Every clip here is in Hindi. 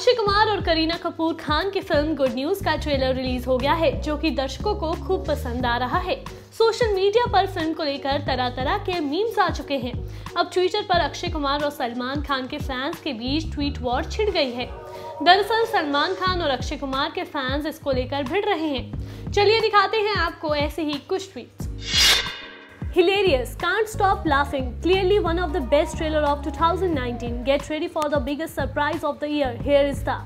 अक्षय कुमार और करीना कपूर खान की फिल्म गुड न्यूज का ट्रेलर रिलीज हो गया है जो कि दर्शकों को खूब पसंद आ रहा है सोशल मीडिया पर फिल्म को लेकर तरह तरह के मीम्स आ चुके हैं अब ट्विटर पर अक्षय कुमार और सलमान खान के फैंस के बीच ट्वीट वॉर छिड़ गई है दरअसल सलमान खान और अक्षय कुमार के फैंस इसको लेकर भिड़ रहे हैं चलिए दिखाते हैं आपको ऐसे ही कुछ tweet Hilarious, can't stop laughing. Clearly one of the best trailer of 2019. Get ready for the biggest surprise of the year. Here is the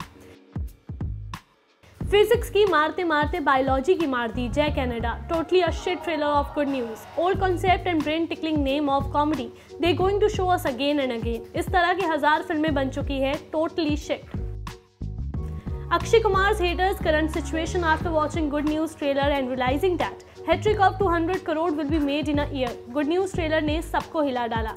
physics की मारते मारते बायोलॉजी की मार दी Jai Canada totally a shit trailer of good news old concept and brain tickling name of comedy they going to show us again and again इस तरह की हजार फिल्में बन चुकी है totally shit Akshay Kumar's haters current situation after watching Good News trailer and realizing that hat-trick of 200 crore will be made in a year. Good News trailer ne sabko hila dala.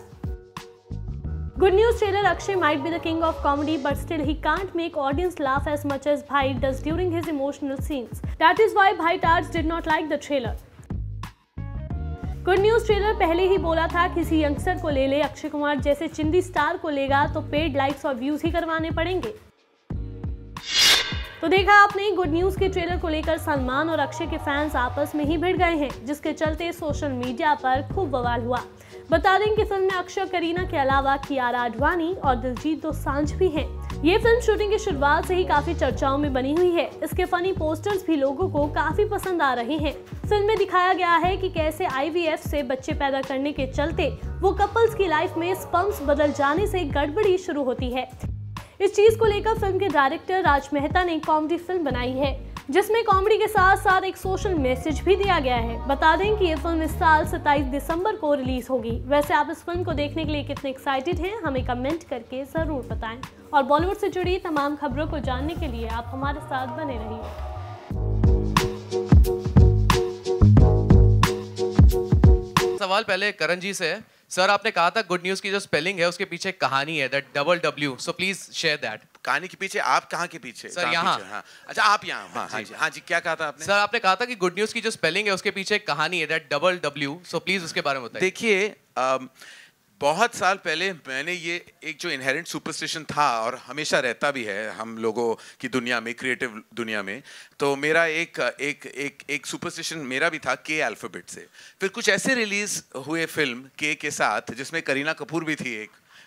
Good News trailer Akshay might be the king of comedy but still he can't make audience laugh as much as Bhai does during his emotional scenes. That is why Bhai टार्ज did not like the trailer good news trailer पहले ही बोला था किसी यंगस्टर को ले ले अक्षय कुमार जैसे चिंदी स्टार को लेगा तो पेड लाइक्स और व्यूज ही करवाने पड़ेंगे तो देखा आपने गुड न्यूज़ के ट्रेलर को लेकर सलमान और अक्षय के फैंस आपस में ही भिड़ गए हैं जिसके चलते सोशल मीडिया पर खूब बवाल हुआ बता दें कि फिल्म में अक्षय करीना के अलावा कियारा आडवाणी और दिलजीत दोसांझ तो भी हैं ये फिल्म शूटिंग की शुरुआत से ही काफी चर्चाओं में बनी हुई है इसके फनी पोस्टर्स भी लोगों को काफी पसंद आ रहे हैं फिल्म में दिखाया गया है कि कैसे आईवीएफ से बच्चे पैदा करने के चलते वो कपल्स की लाइफ में स्पम्स बदल जाने से गड़बड़ी शुरू होती है इस चीज़ को लेकर फिल्म के डायरेक्टर राज मेहता ने कॉमेडी फिल्म बनाई है जिसमें कॉमेडी के साथ साथ एक सोशल मैसेज भी दिया गया है बता दें कि ये फिल्म इस साल 27 दिसंबर को रिलीज होगी वैसे आप इस फिल्म को देखने के लिए कितने एक्साइटेड हैं हमें कमेंट करके ज़रूर बताएं और बॉलीवुड से जुड़ी तमाम खबरों को जानने के लिए आप हमारे साथ बने रहिए सवाल पहले करण जी से है सर आपने कहा था गुड न्यूज की जो स्पेलिंग है उसके पीछे कहानी है that double W so please share that कहानी के पीछे आप कहाँ के पीछे सर यहाँ हाँ। अच्छा आप यहाँ हाँ, हाँ, जी, हाँ जी क्या कहा था आपने सर आपने कहा था कि गुड न्यूज की जो स्पेलिंग है उसके पीछे कहानी है that double W so please उसके बारे में बताइए देखिए बहुत साल पहले मैंने ये एक जो इनहेरेंट सुपरस्टिशन था और हमेशा रहता भी है हम लोगों की दुनिया में क्रिएटिव दुनिया में तो मेरा एक एक एक एक सुपरस्टिशन मेरा भी था के अल्फ़ाबेट से फिर कुछ ऐसे रिलीज़ हुए फिल्म के के साथ जिसमें करीना कपूर भी थी एक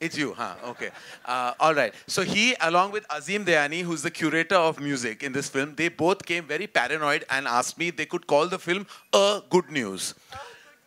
It's you, huh? Okay. Uh, all right. So he, along with Azim Dayani, who's the curator of music in this film, they both came very paranoid and asked me they could call the film A Good News.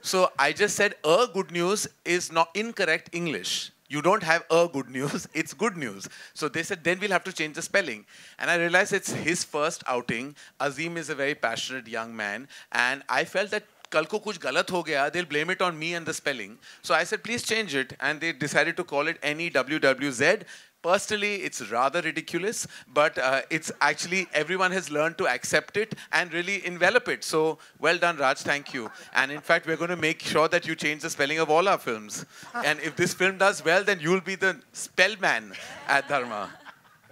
So I just said A Good News is not incorrect English. You don't have a good news, it's good news. So they said, then we'll have to change the spelling. And I realized it's his first outing. Azim is a very passionate young man. And I felt that कल को कुछ गलत हो गया they blame it on me and the spelling so I said please change it and they decided to call it any W W Z Personally, it's rather ridiculous, but uh, it's actually everyone has learned to accept it and really envelop it. So well done, Raj. Thank you. And in fact, we're going to make sure that you change the spelling of all our films. And if this film does well, then you'll be the spell man at Dharma.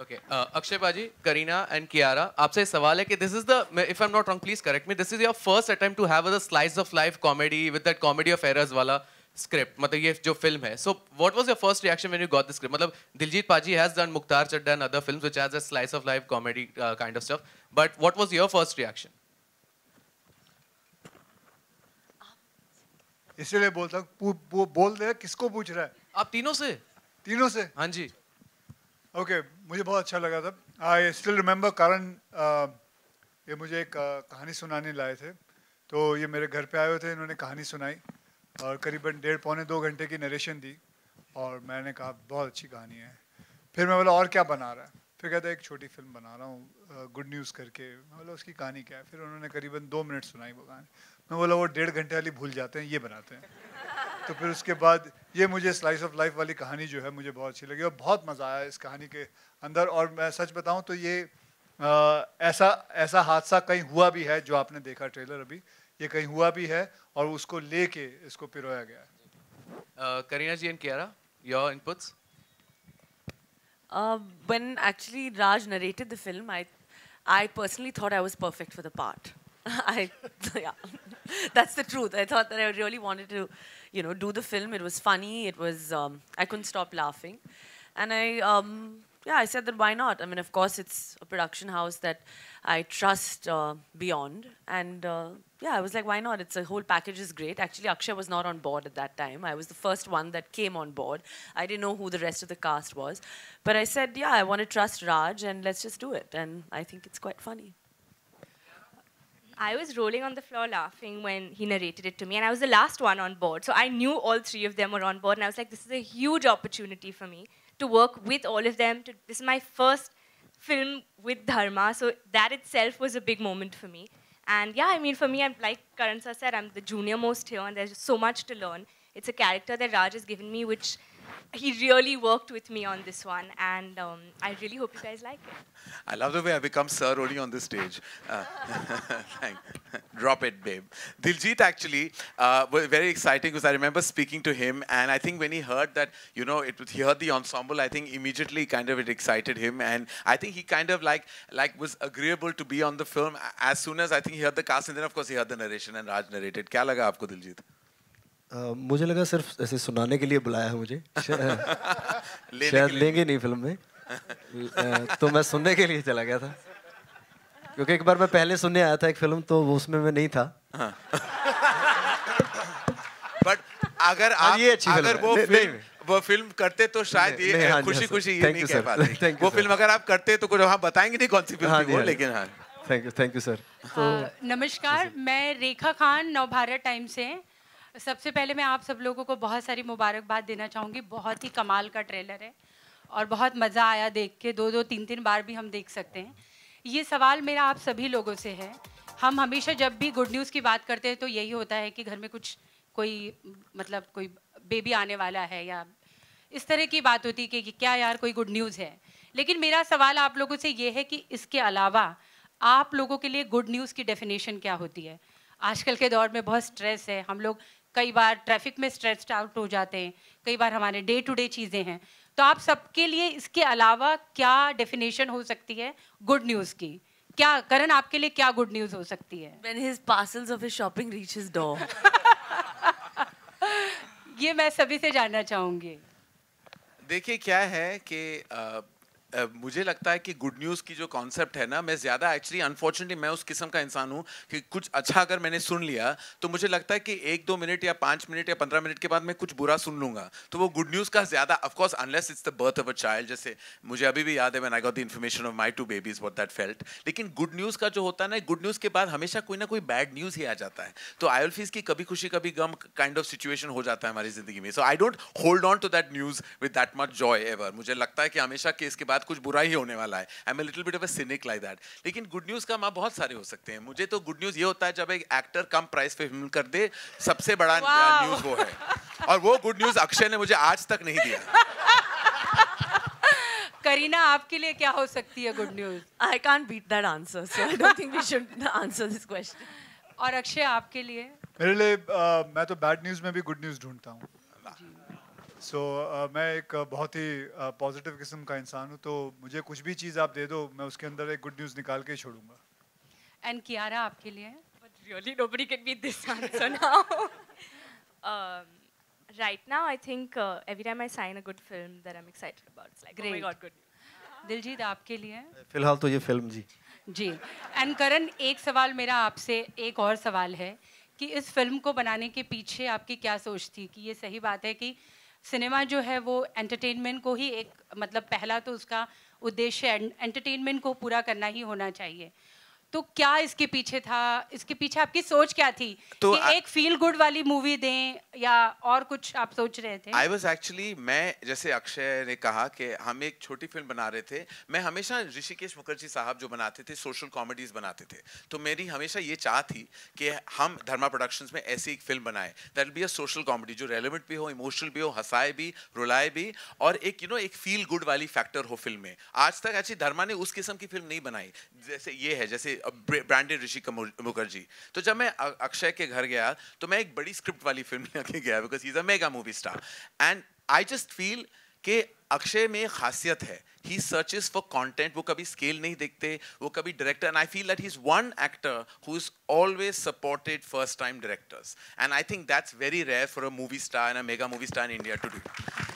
Okay Akshay बाजी करीना एंड कियारा आपसे सवाल है कि this is the if I am not wrong please correct me this is your first attempt to have a slice of life comedy with that comedy of errors वाला स्क्रिप्ट मतलब ये जो फिल्म है so what was your first reaction when you got the script मतलब Diljit paaji has done Mukhtiyar Chadha and other films which has a slice of life comedy kind of stuff but what was your first reaction इसीलिए बोलता हूँ बोल दे किसको पूछ रहा है आप तीनों से तीनों से हाँ जी ओके मुझे बहुत अच्छा लगा था आई स्टिल रिमेम्बर कारण ये मुझे एक uh, कहानी सुनाने लाए थे तो ये मेरे घर पे आए हुए थे इन्होंने कहानी सुनाई और करीबन डेढ़ पौने दो घंटे की नरेशन दी और मैंने कहा बहुत अच्छी कहानी है फिर मैं बोला और क्या बना रहा है फिर कहता एक छोटी फिल्म बना रहा हूँ गुड uh, न्यूज़ करके मैं बोला उसकी कहानी क्या है फिर उन्होंने करीबन दो मिनट सुनाई वो कहानी मैं बोला वो डेढ़ घंटे वाली भूल जाते हैं ये बनाते हैं तो फिर उसके बाद ये मुझे स्लाइस ऑफ लाइफ वाली कहानी जो है मुझे बहुत अच्छी लगी और बहुत मज़ा आया इस कहानी के अंदर और मैं सच बताऊं तो ये आ, ऐसा ऐसा हादसा कहीं हुआ भी है जो आपने देखा ट्रेलर अभी ये कहीं हुआ भी है और उसको लेके इसको पिरोया गया है Kareena ji and Kiara your inputs when actually Raj narrated the film I I personally thought I was perfect for the part I yeah That's the truth. I thought that I really wanted to, you know, do the film. It was funny. It was, um, I couldn't stop laughing. And I, um, yeah, I said that why not? I mean, of course, it's a production house that I trust uh, beyond. And uh, yeah, I was like, why not? It's a whole package is great. Actually, Akshay was not on board at that time. I was the first one that came on board. I didn't know who the rest of the cast was. But I said, yeah, I want to trust Raj and let's just do it. And I think it's quite funny. I was rolling on the floor laughing when he narrated it to me, and I was the last one on board. So I knew all three of them were on board, and I was like, this is a huge opportunity for me to work with all of them. To, this is my first film with Dharma, so that itself was a big moment for me. And yeah, I mean, for me, I'm like Karan said, I'm the junior most here, and there's so much to learn. It's a character that Raj has given me, which he really worked with me on this one, and um, I really hope you guys like it. I love the way I become sir only on the stage. Uh, Drop it, babe. Diljit actually uh, was very exciting because I remember speaking to him, and I think when he heard that, you know, it he heard the ensemble. I think immediately kind of it excited him, and I think he kind of like like was agreeable to be on the film as soon as I think he heard the cast, and then of course he heard the narration and Raj narrated. Kya laga aapko, Diljit? मुझे लगा सिर्फ ऐसे सुनाने के लिए बुलाया है मुझे लेने शायद लेंगे नहीं फिल्म में तो मैं सुनने के लिए चला गया था क्योंकि एक बार मैं पहले सुनने आया था एक फिल्म तो वो उसमें मैं नहीं था बट हाँ। अगर हाँ, आप ये अच्छी अगर वो फिल्म वो फिल्म करते तो शायद ये हाँ खुशी खुशी ये नहीं कह पाते वो फिल्म अगर आप करते तो कुछ हम बताएंगे नहीं कौन सी फिल्म थी लेकिन हाँ thank you thank you sir नमस्कार मैं रेखा खान नवभारत टाइम से सबसे पहले मैं आप सब लोगों को बहुत सारी मुबारकबाद देना चाहूँगी बहुत ही कमाल का ट्रेलर है और बहुत मज़ा आया देख के दो दो तीन तीन बार भी हम देख सकते हैं ये सवाल मेरा आप सभी लोगों से है हम हमेशा जब भी गुड न्यूज़ की बात करते हैं तो यही होता है कि घर में कुछ कोई मतलब कोई बेबी आने वाला है या इस तरह की बात होती है कि, क्या यार कोई गुड न्यूज़ है लेकिन मेरा सवाल आप लोगों से ये है कि इसके अलावा आप लोगों के लिए गुड न्यूज़ की डेफिनेशन क्या होती है आजकल के दौर में बहुत स्ट्रेस है हम लोग कई बार ट्रैफिक में स्ट्रेस्ड आउट हो जाते हैं कई बार हमारे डे टू डे चीज़ें हैं तो आप सबके लिए इसके अलावा क्या डेफिनेशन हो सकती है गुड न्यूज़ की क्या करण आपके लिए क्या गुड न्यूज़ हो सकती है When his parcels of his shopping reaches door. ये मैं सभी से जानना चाहूँगी देखिए क्या है कि uh... मुझे लगता है कि गुड न्यूज़ की जो कॉन्सेप्ट है ना मैं ज़्यादा एक्चुअली अनफॉर्चुनेटली मैं उस किस्म का इंसान हूँ कि कुछ अच्छा अगर मैंने सुन लिया तो मुझे लगता है कि एक दो मिनट या पाँच मिनट या पंद्रह मिनट के बाद मैं कुछ बुरा सुन लूँगा तो वो गुड न्यूज़ का ज़्यादा of course unless it's the birth of a child जैसे मुझे अभी भी याद है man I got the information of my two babies what that felt लेकिन गुड न्यूज़ का जो होता है ना गुड न्यूज़ के बाद हमेशा कोई ना कोई बैड न्यूज़ ही आ जाता है तो आयल फीस की कभी खुशी कभी गम काइंड ऑफ सिचुएशन हो जाता है हमारी जिंदगी में so I don't hold on to that news with that much joy ever मुझे लगता है कि हमेशा केस इसके बाद साथ कुछ बुरा ही होने वाला है I am little bit of a cynic like that लेकिन गुड न्यूज़ का माँ बहुत सारे हो सकते हैं मुझे तो गुड न्यूज़ ये होता है जब एक एक्टर कम प्राइस पे फिल्म कर दे सबसे बड़ा न्यूज़ uh, वो है और वो गुड न्यूज़ अक्षय ने मुझे आज तक नहीं दिया करीना आपके लिए क्या हो सकती है good news I can't beat that answer so I don't think we should answer this question और अक्षय आपके लिए मेरे लिए uh, मैं तो बैड न्यूज़ में भी गुड न्यूज़ ढूंढता हूँ सो so, uh, मैं एक बहुत ही पॉजिटिव uh, किस्म का इंसान हूँ तो मुझे कुछ भी चीज़ आप दे दो मैं उसके अंदर एक गुड न्यूज़ निकाल के छोड़ूंगा एंड कियारा आपके लिए but really nobody can be this answer now right now I think uh, every time I sign a good film that I'm excited about. It's like, oh Great. oh Diljit आपके लिए uh, फिलहाल तो ये फिल्म जी जी एंड करण एक सवाल मेरा आपसे एक और सवाल है कि इस फिल्म को बनाने के पीछे आपकी क्या सोच थी कि ये सही बात है कि सिनेमा जो है वो एंटरटेनमेंट को ही एक मतलब पहला तो उसका उद्देश्य एंटरटेनमेंट को पूरा करना ही होना चाहिए तो क्या इसके पीछे था इसके पीछे आपकी सोच क्या थी तो कि आ... एक फील गुड वाली मूवी दें या और कुछ आप सोच रहे थे आई वॉज एक्चुअली मैं जैसे अक्षय ने कहा कि हम एक छोटी फिल्म बना रहे थे मैं हमेशा ऋषिकेश मुखर्जी साहब जो बनाते थे सोशल कॉमेडीज बनाते थे तो मेरी हमेशा ये चाह थी कि हम धर्मा प्रोडक्शन में ऐसी एक फिल्म बनाए that be a social comedy जो रेलिवेंट भी हो इमोशनल भी हो हंसाए भी रुलाए भी और एक यू you नो know, एक फील गुड वाली फैक्टर हो फिल्म में आज तक एक्चुअली धर्मा ने उस किस्म की फिल्म नहीं बनाई जैसे ये है जैसे ब्रांडेड ऋषि मुखर्जी तो जब मैं अक्षय के घर गया तो मैं एक बड़ी स्क्रिप्ट वाली फिल्म लेके गया because is a mega movie star and I just feel कि अक्षय में खासियत है ही सर्चेज फॉर कॉन्टेंट वो कभी स्केल नहीं देखते वो कभी director and I feel that he is one actor who is always supported first time directors and I think that's very rare for a movie star and a mega movie star in India to do